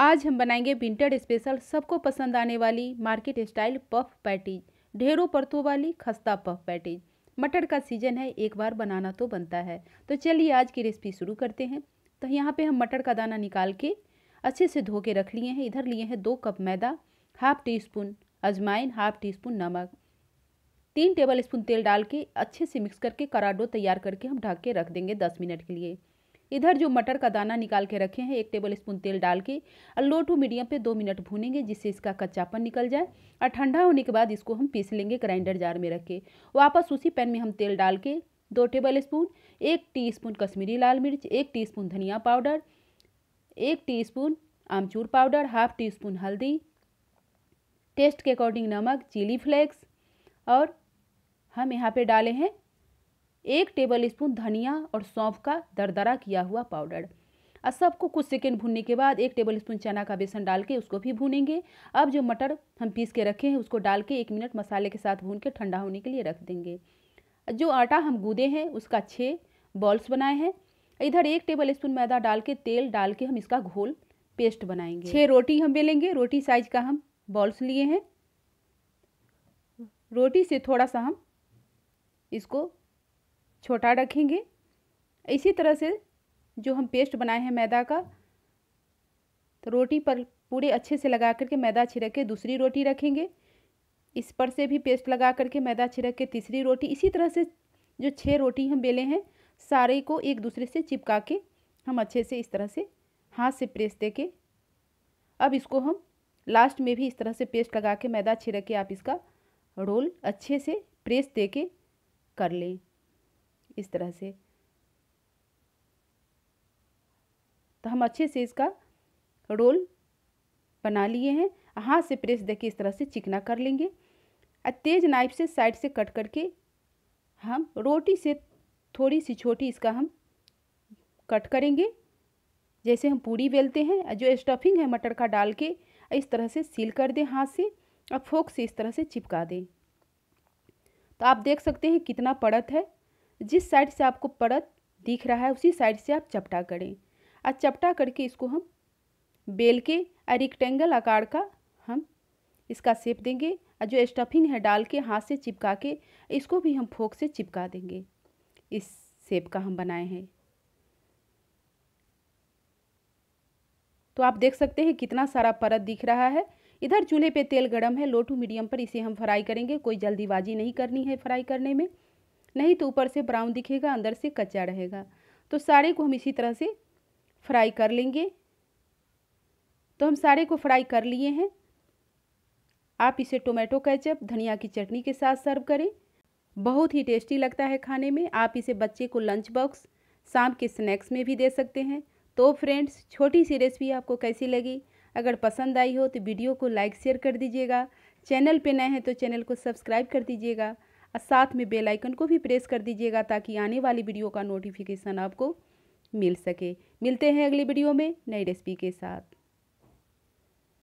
आज हम बनाएंगे विंटर स्पेशल सबको पसंद आने वाली मार्केट स्टाइल पफ पैटीज ढेरों परतों वाली खस्ता पफ पैटीज मटर का सीजन है एक बार बनाना तो बनता है तो चलिए आज की रेसिपी शुरू करते हैं तो यहाँ पे हम मटर का दाना निकाल के अच्छे से धो के रख लिए हैं इधर लिए हैं दो कप मैदा हाफ टी स्पून अजमाइन हाफ टी स्पून नमक तीन टेबल स्पून तेल डाल के अच्छे से मिक्स करके कराडो तैयार करके हम ढक के रख देंगे दस मिनट के लिए इधर जो मटर का दाना निकाल के रखे हैं एक टेबल स्पून तेल डाल के और लो टू मीडियम पे दो मिनट भूनेंगे जिससे इसका कच्चापन निकल जाए और ठंडा होने के बाद इसको हम पीस लेंगे ग्राइंडर जार में रख के वापस उसी पैन में हम तेल डाल के दो टेबल स्पून एक स्पून कश्मीरी लाल मिर्च एक स्पून धनिया पाउडर एक स्पून आमचूर पाउडर हाफ टी स्पून हल्दी टेस्ट के अकॉर्डिंग नमक चिली फ्लेक्स और हम यहाँ पे डाले हैं एक टेबल स्पून धनिया और सौंफ का दरदरा किया हुआ पाउडर और सबको कुछ सेकेंड भूनने के बाद एक टेबल स्पून चना का बेसन डाल के उसको भी भूनेंगे अब जो मटर हम पीस के रखे हैं उसको डाल के एक मिनट मसाले के साथ भून के ठंडा होने के लिए रख देंगे जो आटा हम गूदे हैं उसका छः बॉल्स बनाए हैं इधर एक टेबल स्पून मैदा डाल के तेल डाल के हम इसका घोल पेस्ट बनाएंगे छः रोटी हम बेलेंगे रोटी साइज का हम बॉल्स लिए हैं रोटी से थोड़ा सा हम इसको छोटा रखेंगे इसी तरह से जो हम पेस्ट बनाए हैं मैदा का तो रोटी पर पूरे अच्छे से लगा करके मैदा छिड़क के दूसरी रोटी रखेंगे इस पर से भी पेस्ट लगा करके मैदा छिड़क के तीसरी रोटी इसी तरह से जो छः रोटी हम बेले हैं सारे को एक दूसरे से चिपका के हम अच्छे से इस तरह से हाथ से प्रेस दे के अब इसको हम लास्ट में भी इस तरह से पेस्ट लगा के मैदा छिड़क के आप इसका रोल अच्छे से प्रेस दे के कर लें इस तरह से तो हम अच्छे से इसका रोल बना लिए हैं हाथ से प्रेस देके इस तरह से चिकना कर लेंगे और तेज नाइफ से साइड से कट करके हम रोटी से थोड़ी सी छोटी इसका हम कट करेंगे जैसे हम पूरी बेलते हैं जो स्टफिंग है मटर का डाल के इस तरह से सील कर दें हाथ से और फोक से इस तरह से चिपका दें तो आप देख सकते हैं कितना पड़त है जिस साइड से आपको परत दिख रहा है उसी साइड से आप चपटा करें और चपटा करके इसको हम बेल के और रिक्टेंगल आकार का हम इसका सेप देंगे और जो स्टफिंग है डाल के हाथ से चिपका के इसको भी हम फोक से चिपका देंगे इस सेप का हम बनाए हैं तो आप देख सकते हैं कितना सारा परत दिख रहा है इधर चूल्हे पे तेल गरम है लो टू मीडियम पर इसे हम फ्राई करेंगे कोई जल्दीबाजी नहीं करनी है फ्राई करने में नहीं तो ऊपर से ब्राउन दिखेगा अंदर से कच्चा रहेगा तो सारे को हम इसी तरह से फ्राई कर लेंगे तो हम सारे को फ्राई कर लिए हैं आप इसे टोमेटो कैचअप धनिया की चटनी के साथ सर्व करें बहुत ही टेस्टी लगता है खाने में आप इसे बच्चे को लंच बॉक्स शाम के स्नैक्स में भी दे सकते हैं तो फ्रेंड्स छोटी सी रेसिपी आपको कैसी लगी अगर पसंद आई हो तो वीडियो को लाइक शेयर कर दीजिएगा चैनल पे नए हैं तो चैनल को सब्सक्राइब कर दीजिएगा और साथ में बेल आइकन को भी प्रेस कर दीजिएगा ताकि आने वाली वीडियो का नोटिफिकेशन आपको मिल सके मिलते हैं अगली वीडियो में नई रेसिपी के साथ